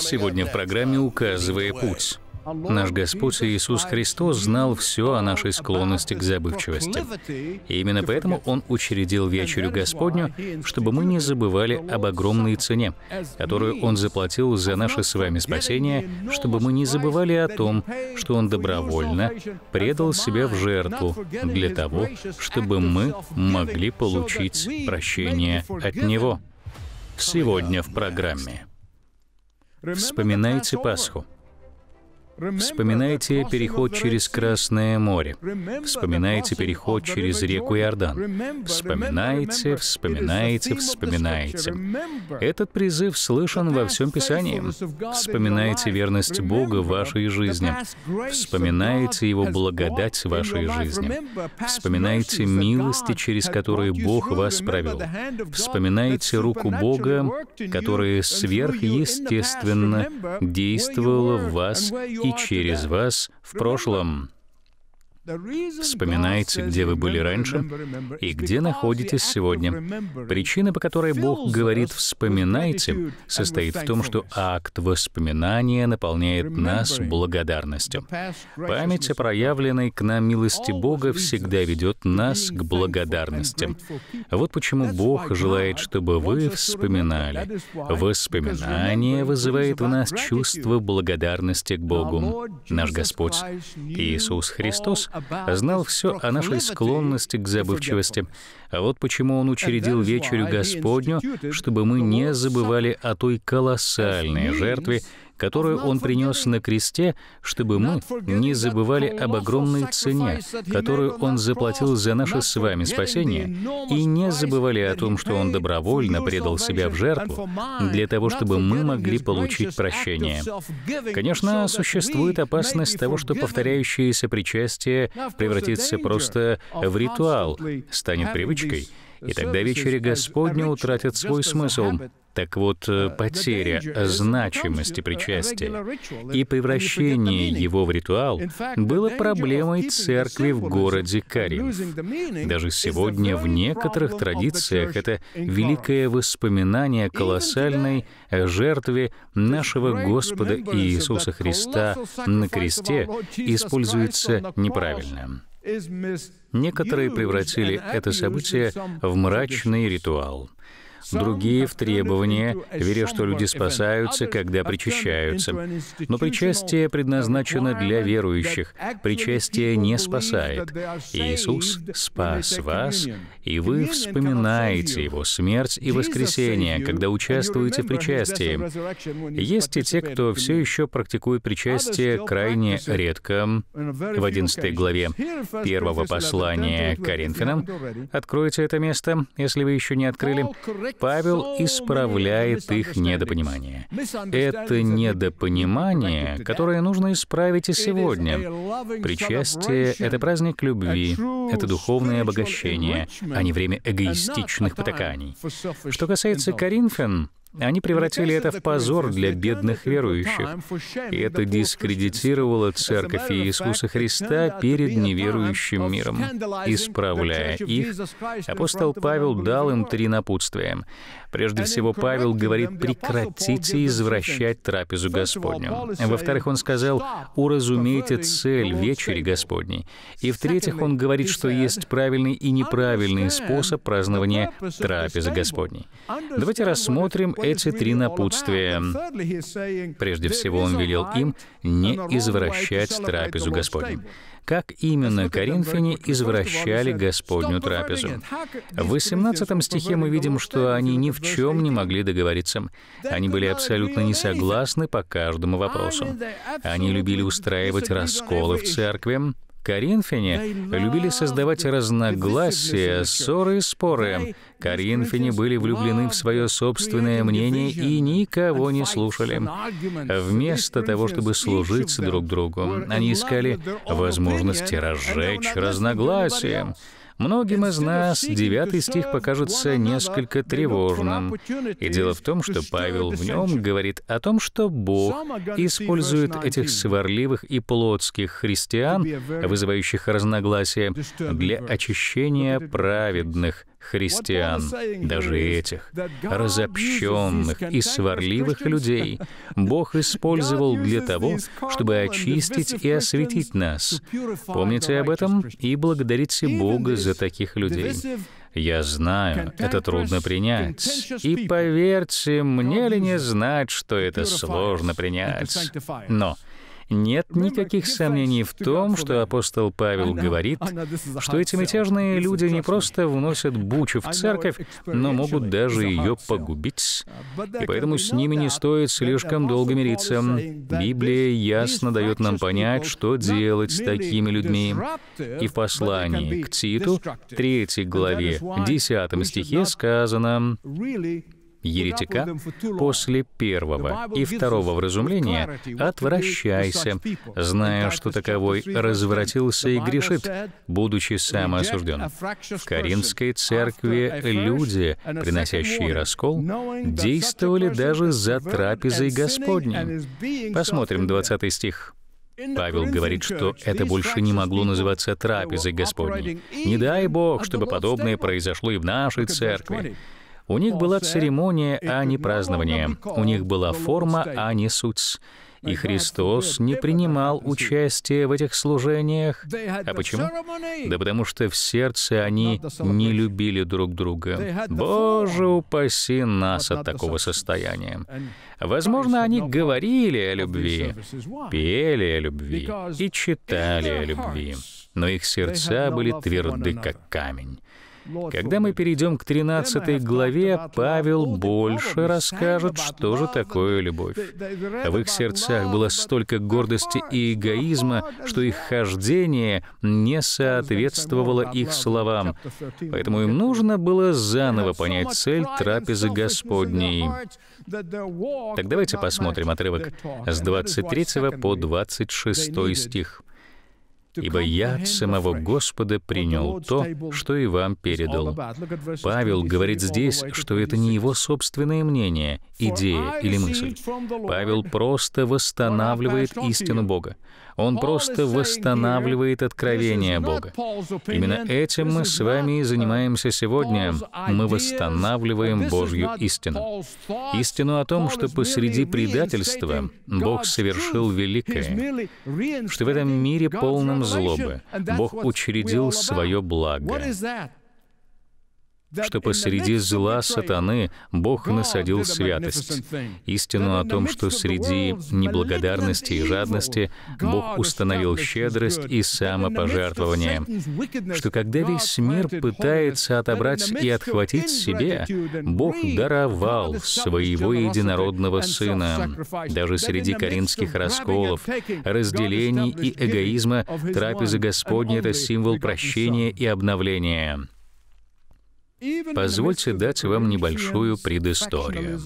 Сегодня в программе «Указывая путь». Наш Господь Иисус Христос знал все о нашей склонности к забывчивости. И именно поэтому Он учредил вечерю Господню, чтобы мы не забывали об огромной цене, которую Он заплатил за наше с вами спасение, чтобы мы не забывали о том, что Он добровольно предал себя в жертву для того, чтобы мы могли получить прощение от Него. Сегодня в программе. Вспоминайте Пасху. Вспоминайте переход через Красное море. Вспоминайте переход через реку Иордан. Вспоминайте, вспоминайте, вспоминайте. Этот призыв слышен во всем Писании. Вспоминайте верность Бога в вашей жизни. Вспоминайте Его благодать в вашей жизни. Вспоминайте милости, через которые Бог вас провел. Вспоминайте руку Бога, которая сверхъестественно действовала в вас и через вас в прошлом. Вспоминайте, где вы были раньше и где находитесь сегодня. Причина, по которой Бог говорит «вспоминайте», состоит в том, что акт воспоминания наполняет нас благодарностью. Память о проявленной к нам милости Бога всегда ведет нас к благодарности. Вот почему Бог желает, чтобы вы вспоминали. Воспоминание вызывает в нас чувство благодарности к Богу. Наш Господь Иисус Христос знал все о нашей склонности к забывчивости. А вот почему он учредил вечерю Господню, чтобы мы не забывали о той колоссальной жертве, которую Он принес на кресте, чтобы мы не забывали об огромной цене, которую Он заплатил за наше с вами спасение, и не забывали о том, что Он добровольно предал себя в жертву для того, чтобы мы могли получить прощение. Конечно, существует опасность того, что повторяющееся причастие превратится просто в ритуал, станет привычкой, и тогда вечери Господня утратят свой смысл. Так вот, э, э, потеря значимости причастия и превращение его в ритуал было проблемой церкви в городе Каринф. Даже сегодня в некоторых традициях это великое воспоминание о колоссальной жертве нашего Господа Иисуса Христа на кресте используется неправильно. Некоторые превратили это событие в мрачный ритуал — Другие в требования, веря, что люди спасаются, когда причащаются. Но причастие предназначено для верующих. Причастие не спасает. Иисус спас вас, и вы вспоминаете Его смерть и воскресение, когда участвуете в причастии. Есть и те, кто все еще практикует причастие крайне редко. В 11 главе первого послания Коринфянам, откройте это место, если вы еще не открыли, Павел исправляет их недопонимание. Это недопонимание, которое нужно исправить и сегодня. Причастие — это праздник любви, это духовное обогащение, а не время эгоистичных потаканий. Что касается Коринфян, они превратили это в позор для бедных верующих, и это дискредитировало Церковь Иисуса Христа перед неверующим миром. Исправляя их, апостол Павел дал им три напутствия. Прежде всего, Павел говорит «прекратите извращать трапезу Господню». Во-вторых, он сказал «уразумейте цель вечери Господней». И в-третьих, он говорит, что есть правильный и неправильный способ празднования трапезы Господней. Давайте рассмотрим эти три напутствия. Прежде всего, он велел им не извращать трапезу Господню. Как именно коринфяне извращали Господню трапезу? В 18 стихе мы видим, что они ни в чем не могли договориться. Они были абсолютно не согласны по каждому вопросу. Они любили устраивать расколы в церкви, Коринфяне любили создавать разногласия, ссоры и споры. Коринфяне были влюблены в свое собственное мнение и никого не слушали. Вместо того, чтобы служить друг другу, они искали возможности разжечь разногласия. Многим из нас девятый стих покажется несколько тревожным. И дело в том, что Павел в нем говорит о том, что Бог использует этих сварливых и плотских христиан, вызывающих разногласия, для очищения праведных — христиан, даже этих разобщенных и сварливых людей, Бог использовал для того, чтобы очистить и осветить нас. Помните об этом и благодарите Бога за таких людей. Я знаю, это трудно принять. И поверьте, мне ли не знать, что это сложно принять. Но нет ну, никаких сомнений в том, что апостол Павел говорит, что эти мятежные люди не просто вносят бучу в церковь, но могут даже ее погубить. Uh, И поэтому с ними не стоит слишком долго мириться. Библия ясно дает нам понять, что делать с такими людьми. И в послании к Титу, 3 главе, 10 стихе сказано, еретика после первого и второго вразумления «отвращайся, зная, что таковой развратился и грешит, будучи самоосужден». В Каринской церкви люди, приносящие раскол, действовали даже за трапезой Господней. Посмотрим 20 стих. Павел говорит, что это больше не могло называться трапезой Господней. Не дай Бог, чтобы подобное произошло и в нашей церкви. У них была церемония, а не празднование. У них была форма, а не суть. И Христос не принимал участия в этих служениях. А почему? Да потому что в сердце они не любили друг друга. Боже, упаси нас от такого состояния. Возможно, они говорили о любви, пели о любви и читали о любви, но их сердца были тверды, как камень. Когда мы перейдем к 13 главе, Павел больше расскажет, что же такое любовь. В их сердцах было столько гордости и эгоизма, что их хождение не соответствовало их словам. Поэтому им нужно было заново понять цель трапезы Господней. Так давайте посмотрим отрывок с 23 по 26 стих ибо я от самого Господа принял то, что и вам передал». Павел говорит здесь, что это не его собственное мнение, идея или мысль. Павел просто восстанавливает истину Бога. Он просто восстанавливает откровение Бога. Именно этим мы с вами и занимаемся сегодня. Мы восстанавливаем Божью истину. Истину о том, что посреди предательства Бог совершил великое, что в этом мире полном злобы Бог учредил свое благо. Что посреди зла сатаны Бог насадил святость. Истину о том, что среди неблагодарности и жадности Бог установил щедрость и самопожертвование, что когда весь мир пытается отобрать и отхватить себе, Бог даровал своего единородного Сына. Даже среди коринфских расколов, разделений и эгоизма трапеза Господня — это символ прощения и обновления. Позвольте дать вам небольшую предысторию.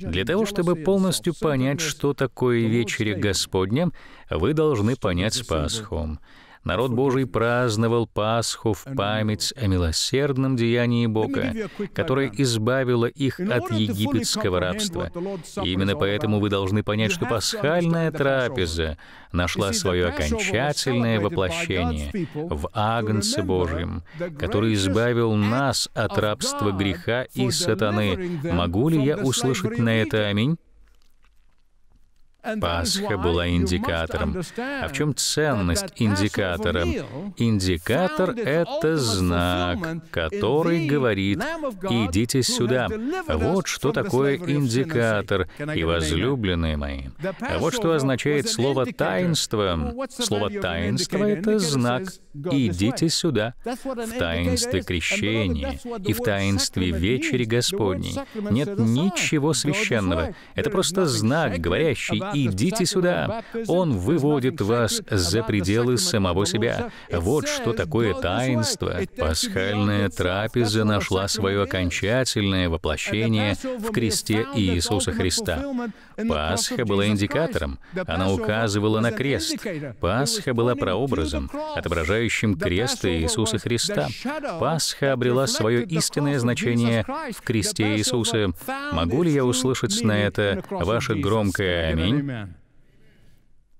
Для того, чтобы полностью понять, что такое вечеря Господня, вы должны понять Пасху. Народ Божий праздновал Пасху в память о милосердном деянии Бога, которое избавило их от египетского рабства. И именно поэтому вы должны понять, что пасхальная трапеза нашла свое окончательное воплощение в Агнце Божьем, который избавил нас от рабства греха и сатаны. Могу ли я услышать на это аминь? Пасха была индикатором. А в чем ценность индикатора? Индикатор — это знак, который говорит «идите сюда». Вот что такое индикатор, и возлюбленные мои. А вот что означает слово «таинство». Слово «таинство» — это знак «идите сюда». В таинстве крещения и в таинстве вечери Господней нет ничего священного. Это просто знак, говорящий идите сюда. Он выводит вас за пределы самого себя. Вот что такое таинство. Пасхальная трапеза нашла свое окончательное воплощение в кресте Иисуса Христа. Пасха была индикатором, она указывала на крест. Пасха была прообразом, отображающим крест Иисуса Христа. Пасха обрела свое истинное значение в кресте Иисуса. Могу ли я услышать на это ваше громкое «Аминь»? Аминь.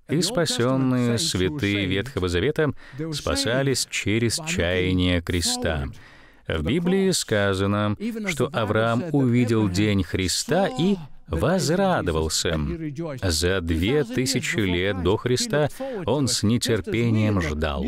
И спасенные святые Ветхого Завета спасались через чаяние креста. В Библии сказано, что Авраам увидел день Христа и возрадовался. За две тысячи лет до Христа он с нетерпением ждал.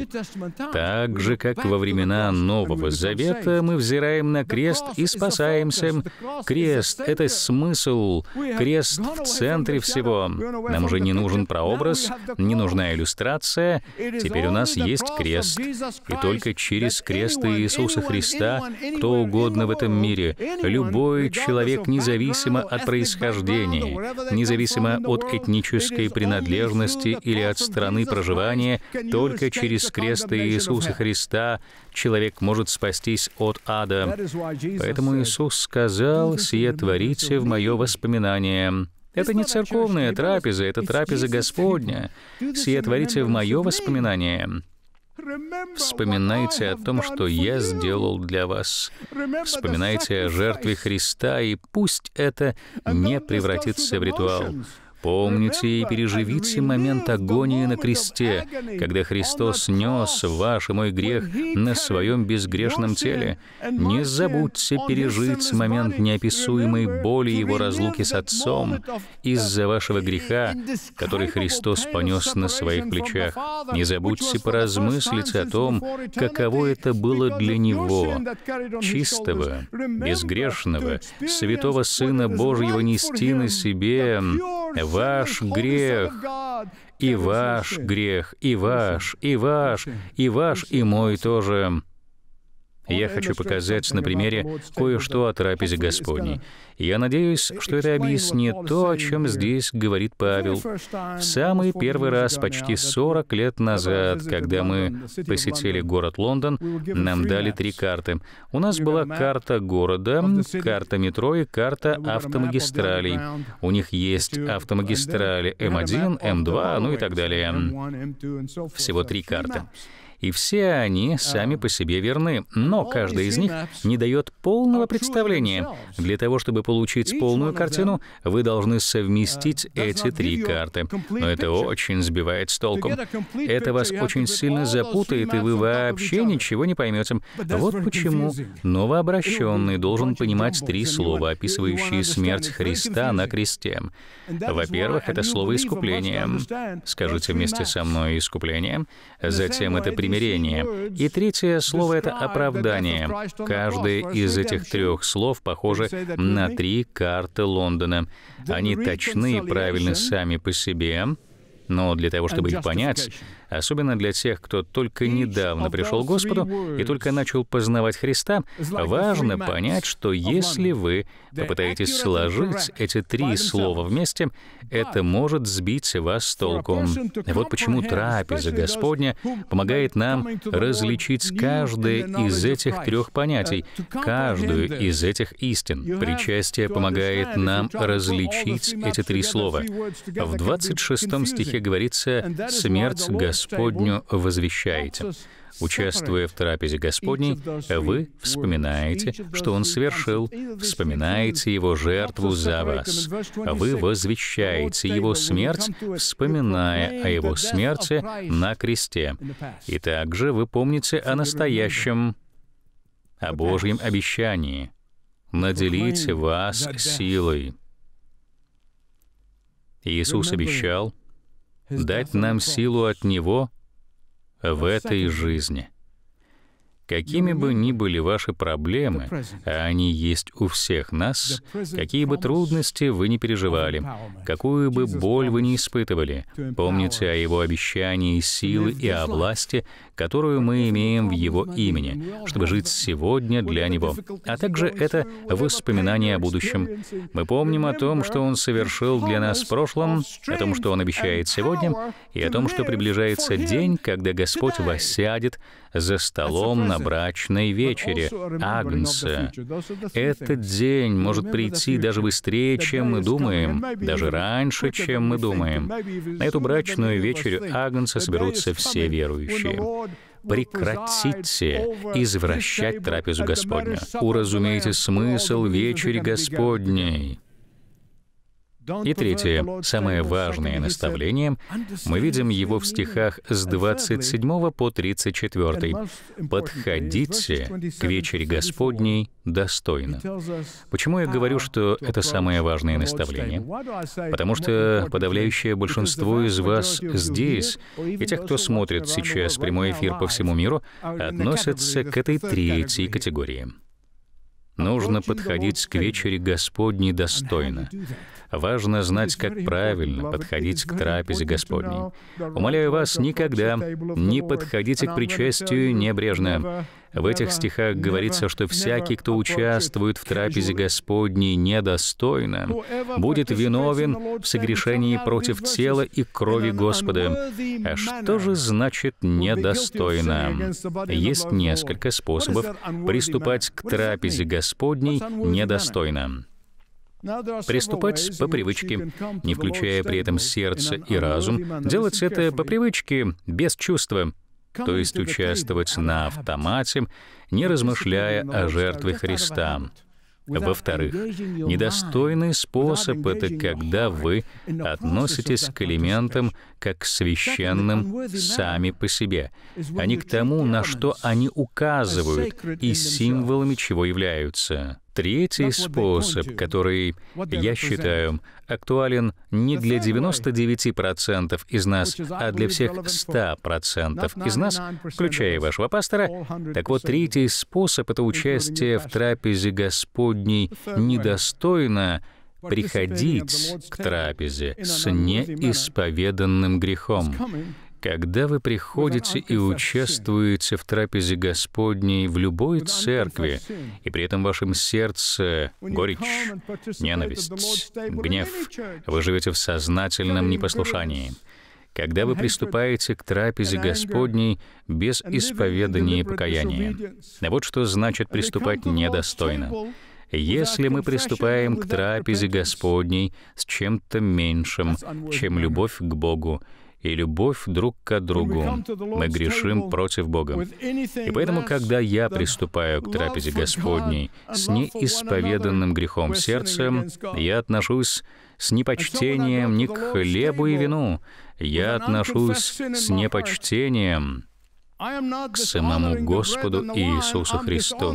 Так же, как во времена Нового Завета мы взираем на крест и спасаемся. Крест — это смысл, крест в центре всего. Нам уже не нужен прообраз, не нужна иллюстрация, теперь у нас есть крест. И только через крест Иисуса Христа кто угодно в этом мире, любой человек, независимо от происхождения, происхождении, независимо от этнической принадлежности или от страны проживания, только через крест Иисуса Христа человек может спастись от ада. Поэтому Иисус сказал, «Сие творите в мое воспоминание». Это не церковная трапеза, это трапеза Господня. «Сие творите в мое воспоминание». Вспоминайте о том, что я сделал для вас. Вспоминайте о жертве Христа, и пусть это не превратится в ритуал. Помните и переживите момент агонии на кресте, когда Христос нес ваш и мой грех на своем безгрешном теле. Не забудьте пережить момент неописуемой боли Его разлуки с Отцом из-за вашего греха, который Христос понес на своих плечах. Не забудьте поразмыслить о том, каково это было для Него, чистого, безгрешного, святого Сына Божьего нести на себе ваш грех, и ваш грех, и ваш, и ваш, и ваш, и мой тоже. Я хочу показать на примере кое-что о трапезе Господней. Я надеюсь, что это объяснит то, о чем здесь говорит Павел. В самый первый раз, почти 40 лет назад, когда мы посетили город Лондон, нам дали три карты. У нас была карта города, карта метро и карта автомагистралей. У них есть автомагистрали М1, М2, ну и так далее. Всего три карты и все они сами по себе верны, но каждый из них не дает полного представления. Для того, чтобы получить полную картину, вы должны совместить э, эти три карты. Но это очень сбивает с толку. Это вас очень сильно запутает, и вы вообще ничего не поймете. Вот почему новообращенный должен понимать три слова, описывающие смерть Христа на кресте. Во-первых, это слово «искупление». Скажите вместе со мной «искупление». Затем это «при примирение. И третье слово — это оправдание. Каждое из этих трех слов похоже на три карты Лондона. Они точны и правильны сами по себе, но для того, чтобы их понять, особенно для тех, кто только недавно пришел к Господу и только начал познавать Христа, важно понять, что если вы попытаетесь сложить эти три слова вместе, это может сбить вас с толку. Вот почему трапеза Господня помогает нам различить каждое из этих трех uh, понятий, каждую из этих истин. Причастие помогает нам различить эти три слова. В 26 стихе говорится «Смерть Господня». Господню возвещаете. Участвуя в трапезе Господней, вы вспоминаете, что Он совершил, вспоминаете Его жертву за вас. Вы возвещаете Его смерть, вспоминая о Его смерти на кресте. И также вы помните о настоящем, о Божьем обещании наделить вас силой». Иисус обещал, дать нам силу от Него в этой жизни. Какими бы ни были ваши проблемы, а они есть у всех нас, какие бы трудности вы не переживали, какую бы боль вы не испытывали, помните о Его обещании силы и о власти, которую мы имеем в Его имени, чтобы жить сегодня для Него. А также это воспоминание о будущем. Мы помним о том, что Он совершил для нас в прошлом, о том, что Он обещает сегодня, и о том, что приближается день, когда Господь воссядет за столом на брачной вечере Агнца. Этот день может прийти даже быстрее, чем мы думаем, даже раньше, чем мы думаем. На эту брачную вечерю Агнца соберутся все верующие прекратите извращать трапезу Господню. Уразумейте смысл вечери Господней. И третье, самое важное наставление, мы видим его в стихах с 27 по 34. «Подходите к вечере Господней достойно». Почему я говорю, что это самое важное наставление? Потому что подавляющее большинство из вас здесь, и тех, кто смотрит сейчас прямой эфир по всему миру, относятся к этой третьей категории. А Нужно подходить к вечере Господней достойно. Важно знать, как правильно подходить к трапезе Господней. Умоляю вас, никогда не подходите к причастию небрежно. В этих стихах говорится, что всякий, кто участвует в трапезе Господней недостойно, будет виновен в согрешении против тела и крови Господа. А что же значит «недостойно»? Есть несколько способов приступать к трапезе Господней недостойно. Приступать по привычке, не включая при этом сердце и разум, делать это по привычке, без чувства — то есть участвовать на автомате, не размышляя о жертве Христа. Во-вторых, недостойный способ — это когда вы относитесь к элементам как к священным сами по себе, а не к тому, на что они указывают и символами чего являются. Третий способ, который, я считаю, актуален не для 99% из нас, а для всех 100% из нас, включая вашего пастора. Так вот, третий способ — это участие в трапезе Господней недостойно приходить к трапезе с неисповеданным грехом. Когда вы приходите и участвуете в трапезе Господней в любой церкви, и при этом в вашем сердце горечь, ненависть, гнев, вы живете в сознательном непослушании. Когда вы приступаете к трапезе Господней без исповедания и покаяния. да вот что значит приступать недостойно. Если мы приступаем к трапезе Господней с чем-то меньшим, чем любовь к Богу, и любовь друг к другу. Мы грешим против Бога. И поэтому, когда я приступаю к трапезе Господней с неисповеданным грехом сердцем, я отношусь с непочтением не к хлебу и вину, я отношусь с непочтением к самому Господу Иисусу Христу.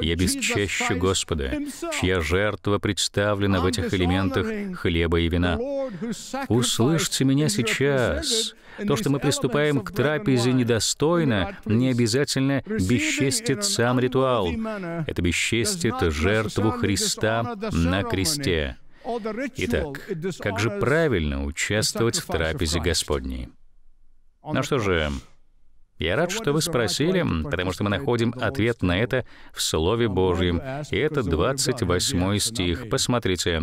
Я бесчещу Господа, чья жертва представлена в этих элементах хлеба и вина. Услышьте меня сейчас. То, что мы приступаем к трапезе недостойно, не обязательно бесчестит сам ритуал. Это бесчестит жертву Христа на кресте. Итак, как же правильно участвовать в трапезе Господней? Ну что же, я рад, что вы спросили, потому что мы находим ответ на это в Слове Божьем. И это 28 стих. Посмотрите.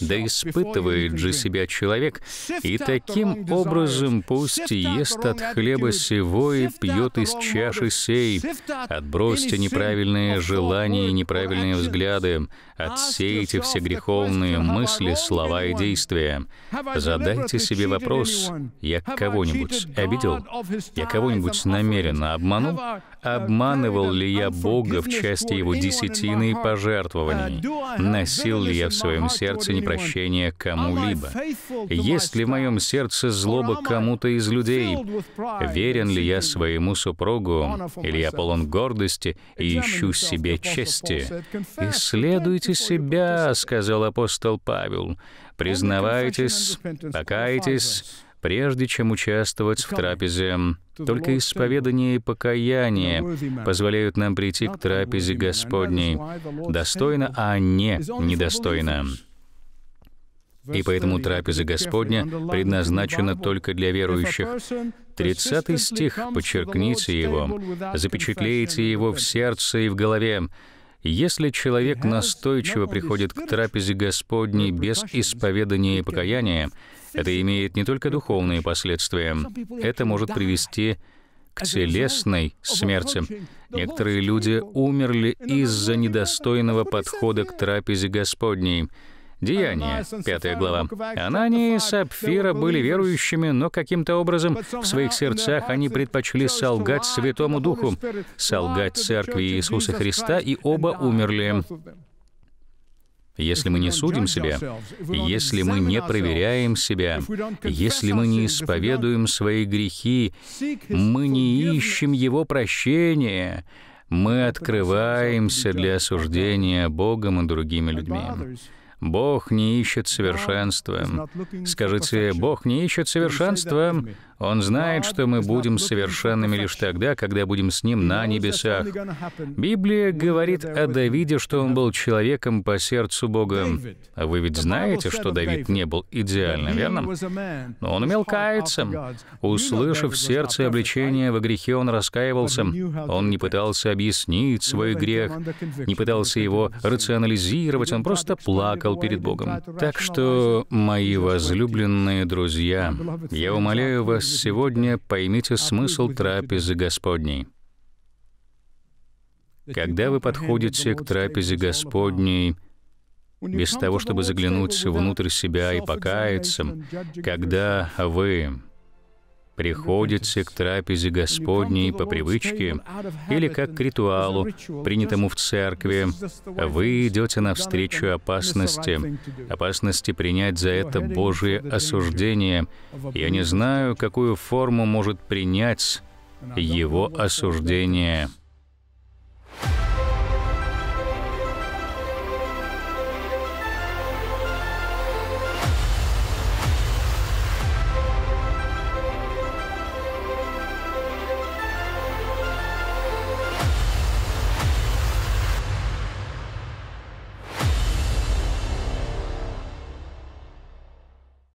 «Да испытывает же себя человек, и таким образом пусть ест от хлеба сего и пьет из чаши сей. Отбросьте неправильные желания и неправильные взгляды, отсейте все греховные мысли, слова и действия. Задайте себе вопрос, я кого-нибудь обидел? Я кого-нибудь намеренно обманул? Обманывал ли я Бога в части Его десятины и пожертвований? Носил ли я в своем сердце непрощение кому-либо? Есть ли в моем сердце злоба кому-то из людей? Верен ли я своему супругу? Или я полон гордости и ищу себе чести? «Исследуйте себя», — сказал апостол Павел. «Признавайтесь, покайтесь, прежде чем участвовать в трапезе только исповедание и покаяние позволяют нам прийти к трапезе Господней. Достойно, а не недостойно. И поэтому трапеза Господня предназначена только для верующих. 30 стих, подчеркните его, запечатлейте его в сердце и в голове. Если человек настойчиво приходит к трапезе Господней без исповедания и э, покаяния, это имеет не только духовные последствия, это может привести к телесной смерти. Некоторые люди умерли из-за недостойного подхода к трапезе Господней — Деяния, пятая глава. Анания и Сапфира были верующими, но каким-то образом в своих сердцах они предпочли солгать Святому Духу, солгать Церкви Иисуса Христа, и оба умерли. Если мы не судим себя, если мы не проверяем себя, если мы не исповедуем свои грехи, мы не ищем Его прощения, мы открываемся для осуждения Богом и другими людьми. Бог не ищет совершенства. Скажите, Бог не ищет совершенства, он знает, что мы будем совершенными лишь тогда, когда будем с Ним на небесах. Библия говорит о Давиде, что он был человеком по сердцу Бога. А вы ведь знаете, что Давид не был идеальным, верно? Но он умел каяться. Услышав сердце обличения в грехе, он раскаивался. Он не пытался объяснить свой грех, не пытался его рационализировать, он просто плакал перед Богом. Так что, мои возлюбленные друзья, я умоляю вас сегодня поймите смысл трапезы Господней. Когда вы подходите к трапезе Господней, без того, чтобы заглянуть внутрь себя и покаяться, когда вы приходится к трапезе Господней по привычке или как к ритуалу, принятому в церкви, вы идете навстречу опасности, опасности принять за это Божие осуждение. Я не знаю, какую форму может принять его осуждение.